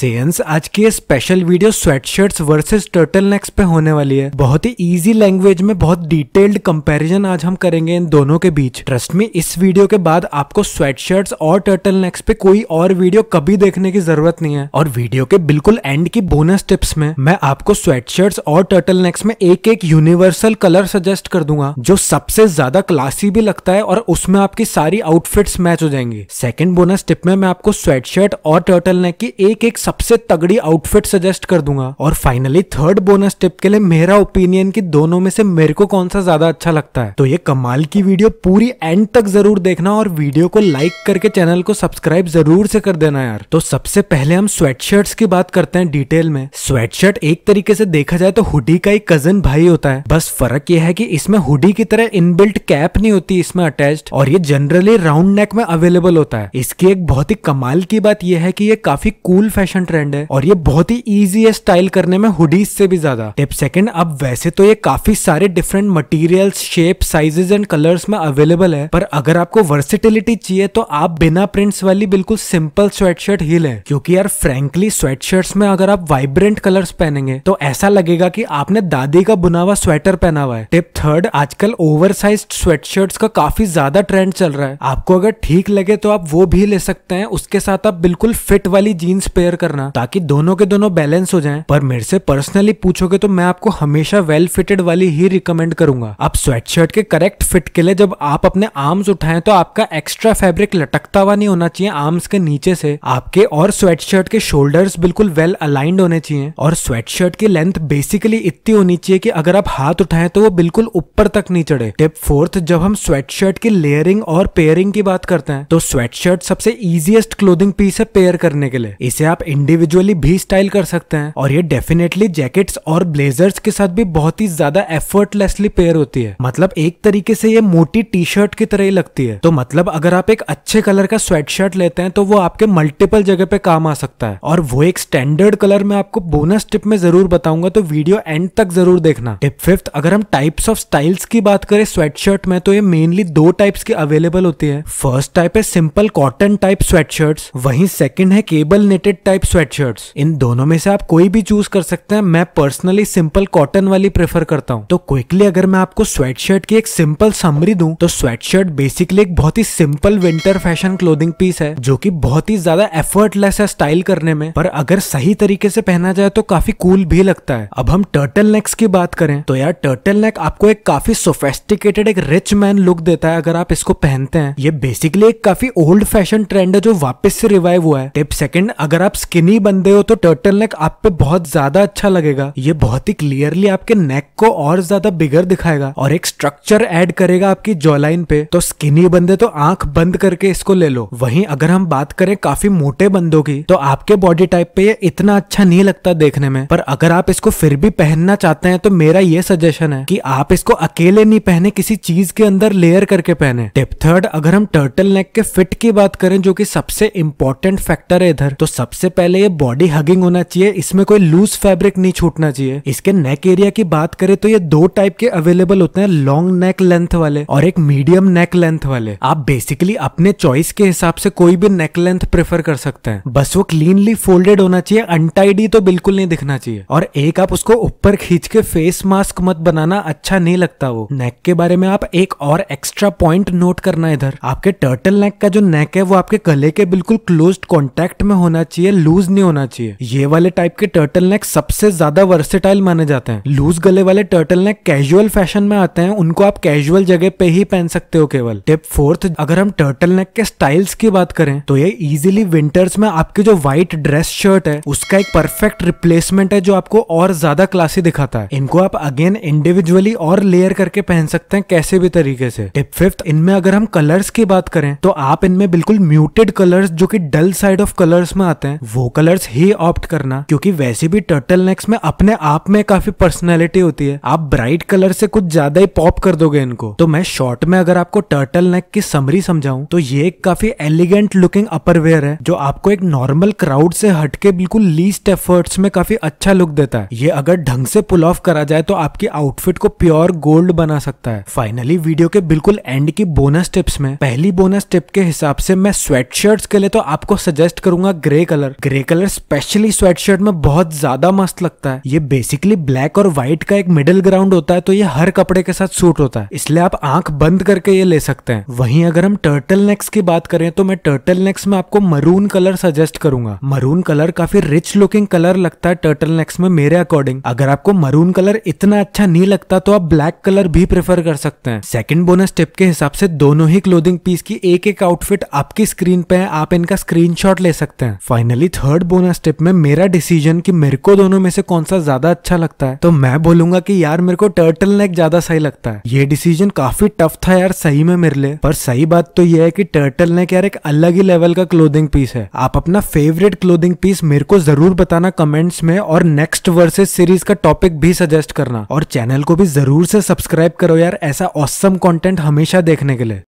sense आज की special video sweatshirts versus turtle necks पे होने वाली है बहुत ही इजी लैंग्वेज में बहुत डिटेल्ड कंपैरिजन आज हम करेंगे इन दोनों के बीच ट्रस्ट में इस वीडियो के बाद आपको स्वेटशर्ट्स और टर्टल नेक्स पे कोई और वीडियो कभी देखने की जरूरत नहीं है और वीडियो के बिल्कुल एंड की बोनस टिप्स में मैं आपको स्वेटशर्ट्स और टर्टल नेक्स में एक एक यूनिवर्सल कलर सजेस्ट कर दूंगा जो सबसे ज्यादा क्लासी भी लगता है और उसमें आपकी सारी आउटफिट्स मैच हो जाएंगी सेकेंड बोनस टिप में मैं आपको स्वेटशर्ट और टर्टल नेक की एक एक सबसे तगड़ी आउटफिट सजेस्ट कर दूंगा और फाइनली थर्ड बोनस टिप के लिए मेरा ओपिनियन कि दोनों में से मेरे को कौन सा ज्यादा अच्छा लगता है तो ये कमाल की वीडियो पूरी एंड तक जरूर देखना और वीडियो को लाइक करके चैनल को सब्सक्राइब जरूर से कर देना यार तो सबसे पहले हम स्वेट की बात करते हैं डिटेल में स्वेट एक तरीके से देखा जाए तो हुडी का एक कजन भाई होता है बस फर्क यह है कि इसमें हुडी की तरह इनबिल्ट कैप नहीं होती इसमें अटैच और ये जनरली राउंड नेक में अवेलेबल होता है इसकी एक बहुत ही कमाल की बात यह है कि ये काफी कूल फैशन फैशन ट्रेंड है और ये बहुत ही ईजी है स्टाइल करने में हुडीज से भी ज्यादा टिप सेकंड अब वैसे तो ये काफी सारे different materials shape sizes and colours में अवेलेबल है पर अगर आपको वर्सिटिलिटी चाहिए तो आप बिना प्रिंट्स वाली बिल्कुल सिंपल स्वेटशर्ट ही लें क्योंकि यार फ्रेंकली स्वेटशर्ट्स में अगर आप वाइब्रेंट कलर्स पहनेंगे तो ऐसा लगेगा कि आपने दादी का बुना हुआ स्वेटर पहना हुआ है टिप थर्ड आजकल ओवर साइज स्वेटशर्ट्स का काफी ज्यादा ट्रेंड चल रहा है आपको अगर ठीक लगे तो आप वो भी ले सकते हैं उसके साथ आप बिल्कुल फिट वाली जीन्स पेयर कर करना ताकि दोनों के दोनों बैलेंस हो जाएं पर मेरे से पर्सनली पूछोगे तो मैं आपको हमेशा वेल फिटेड वाली ही रिकमेंड करूंगा आप स्वेटशर्ट के करेक्ट फिट के लिए जब आप अपने आर्म्स उठाएं तो आपका एक्स्ट्रा फैब्रिक लटकता हुआ नहीं होना चाहिए आर्म्स के नीचे से आपके और स्वेटशर्ट के शोल्डर्स बिल्कुल वेल अलाइंड होने चाहिए और स्वेटशर्ट की लेंथ बेसिकली इतनी होनी चाहिए कि अगर आप हाथ उठाएं तो वो बिल्कुल ऊपर तक नहीं चढ़े टिप फोर्थ जब हम स्वेटशर्ट की लेयरिंग और पेयरिंग की बात करते हैं तो स्वेटशर्ट सबसे इजिएस्ट क्लोथिंग पीस है पेयर करने के लिए इसे आप इन इंडिविजुअली भी स्टाइल कर सकते हैं और ये डेफिनेटली जैकेट्स और ब्लेजर्स के साथ भी बहुत ही ज्यादा एफर्टलेसली पेयर होती है मतलब एक तरीके से ये मोटी टी शर्ट की तरह ही लगती है तो मतलब अगर आप एक अच्छे कलर का स्वेट शर्ट लेते हैं तो वो आपके मल्टीपल जगह पे काम आ सकता है और वो एक स्टैंडर्ड कलर में आपको बोनस टिप में जरूर बताऊंगा तो वीडियो एंड तक जरूर देखना टिप फिफ्थ अगर हम टाइप्स ऑफ स्टाइल्स की बात करें स्वेट शर्ट में तो ये मेनली दो टाइप्स की अवेलेबल होती है फर्स्ट टाइप है simple cotton type sweatshirt वही सेकेंड है cable knitted type type sweatshirts इन दोनों में से आप कोई भी चूज कर सकते हैं मैं पर्सनली सिंपल कॉटन वाली प्रेफर करता हूँ तो क्विकली अगर मैं आपको स्वेटशर्ट की एक सिंपल समरी दू तो स्वेटशर्ट बेसिकली एक बहुत ही simple winter fashion clothing piece है जो की बहुत ही ज्यादा एफर्टलेस है स्टाइल करने में पर अगर सही तरीके से पहना जाए तो काफी कूल भी लगता है अब हम टर्टल नेक्स की बात करें तो यार टर्टल नेक आपको एक काफी सोफेस्टिकेटेड एक रिच मैन लुक देता है अगर आप इसको पहनते हैं ये बेसिकली एक काफी ओल्ड फैशन ट्रेंड है जो वापस से रिवाइव हुआ है टिप सेकंड अगर आप स्किनी बंदे हो तो टर्टल नेक आप पे बहुत ज्यादा अच्छा लगेगा ये बहुत ही क्लियरली आपके नेक को और ज्यादा बिगर दिखाएगा और एक स्ट्रक्चर एड करेगा आपकी जॉलाइन पे तो स्किनी बंदे तो आंख बंद करके इसको ले लो वहीं अगर हम बात करें काफी मोटे बंदों की तो आपके बॉडी टाइप पे ये इतना अच्छा नहीं लगता देखने में पर अगर आप इसको फिर भी पहनना चाहते हैं तो मेरा ये सजेशन है कि आप इसको अकेले नहीं पहने किसी चीज के अंदर लेयर करके पहने टिप थर्ड अगर हम टर्टल नेक के फिट की बात करें जो कि सबसे इम्पोर्टेंट फैक्टर है इधर तो सबसे पहले ये बॉडी हगिंग होना चाहिए इसमें कोई लूज फैब्रिक नहीं छूटना चाहिए इसके नेक एरिया की बात करें तो ये दो टाइप के अवेलेबल होते हैं लॉन्ग नेक लेंथ वाले और एक मीडियम नेक लेंथ वाले आप बेसिकली अपने चॉइस के हिसाब से कोई भी नेक लेंथ प्रेफर कर सकते हैं बस वो क्लीनली फोल्डेड होना चाहिए अनटाइडी तो बिल्कुल नहीं दिखना चाहिए और एक आप उसको ऊपर खींच के फेस मास्क मत बनाना अच्छा नहीं लगता वो नेक के बारे में आप एक और एक्स्ट्रा पॉइंट नोट करना इधर आपके टर्टल नेक का जो नेक है वो आपके गले के बिल्कुल क्लोज कॉन्टेक्ट में होना चाहिए लूज नहीं होना चाहिए ये वाले टाइप के टर्टल नेक सबसे ज्यादा वर्सेटाइल माने जाते हैं लूज गले वाले टर्टल नेक कैजुअल फैशन में आते हैं उनको आप कैजुअल जगह पे ही पहन सकते हो केवल टिप फोर्थ अगर हम टर्टल नेक के स्टाइल्स की बात करें तो ये इजिली विंटर्स में आपकी जो व्हाइट ड्रेस शर्ट है उसका एक परफेक्ट रिप्लेसमेंट है जो आपको और ज्यादा क्लासी दिखाता है इनको आप अगेन इंडिविजुअली और लेयर करके पहन सकते हैं कैसे भी तरीके से टिप फिफ्थ इनमें अगर हम कलर्स की बात करें तो आप इनमें बिल्कुल म्यूटेड कलर्स जो कि डल साइड ऑफ कलर्स में आते हैं वो वो कलर्स ही ऑप्ट करना क्योंकि वैसे भी टर्टल नेक्स में अपने आप में काफी पर्सनैलिटी होती है आप ब्राइट कलर से कुछ ज्यादा ही पॉप कर दोगे इनको तो मैं शॉर्ट में अगर आपको टर्टल नेक की समरी समझाऊं तो ये एक काफी एलिगेंट लुकिंग अपर वेयर है जो आपको एक नॉर्मल क्राउड से हटके बिल्कुल लीस्ट एफर्ट्स में काफी अच्छा लुक देता है ये अगर ढंग से पुल ऑफ करा जाए तो आपकी आउटफिट को प्योर गोल्ड बना सकता है फाइनली वीडियो के बिल्कुल एंड की बोनस टिप्स में पहली बोनस टिप के हिसाब से मैं स्वेट शर्ट्स के लिए तो आपको सजेस्ट करूंगा grey colour grey colour specially sweatshirt में बहुत ज्यादा मस्त लगता है ये बेसिकली ब्लैक और व्हाइट का एक मिडिल ग्राउंड होता है तो ये हर कपड़े के साथ सूट होता है इसलिए आप आंख बंद करके ये ले सकते हैं वहीं अगर हम टर्टल नेक्स की बात करें तो मैं टर्टल नेक्स में आपको मरून कलर सजेस्ट करूंगा मरून कलर काफी रिच लुकिंग कलर लगता है टर्टल नेक्स में मेरे अकॉर्डिंग अगर आपको मरून कलर इतना अच्छा नहीं लगता तो आप ब्लैक कलर भी प्रेफर कर सकते हैं सेकंड बोनस टिप के हिसाब से दोनों ही क्लोथिंग पीस की एक एक आउटफिट आपकी स्क्रीन पे है आप इनका स्क्रीनशॉट ले सकते हैं फाइनली थर्ड बोनस स्टेप में मेरा डिसीजन कि मेरे को दोनों में से कौन सा ज्यादा अच्छा लगता है तो मैं बोलूंगा कि यार मेरे को टर्टल नेक ज्यादा सही लगता है ये डिसीजन काफी टफ था यार सही में मेरे लिए पर सही बात तो यह है कि टर्टल नेक यार एक अलग ही लेवल का क्लोदिंग पीस है आप अपना फेवरेट क्लोदिंग पीस मेरे को जरूर बताना कमेंट्स में और नेक्स्ट वर्सेज सीरीज का टॉपिक भी सजेस्ट करना और चैनल को भी जरूर से सब्सक्राइब करो यार ऐसा औसम कॉन्टेंट हमेशा देखने के लिए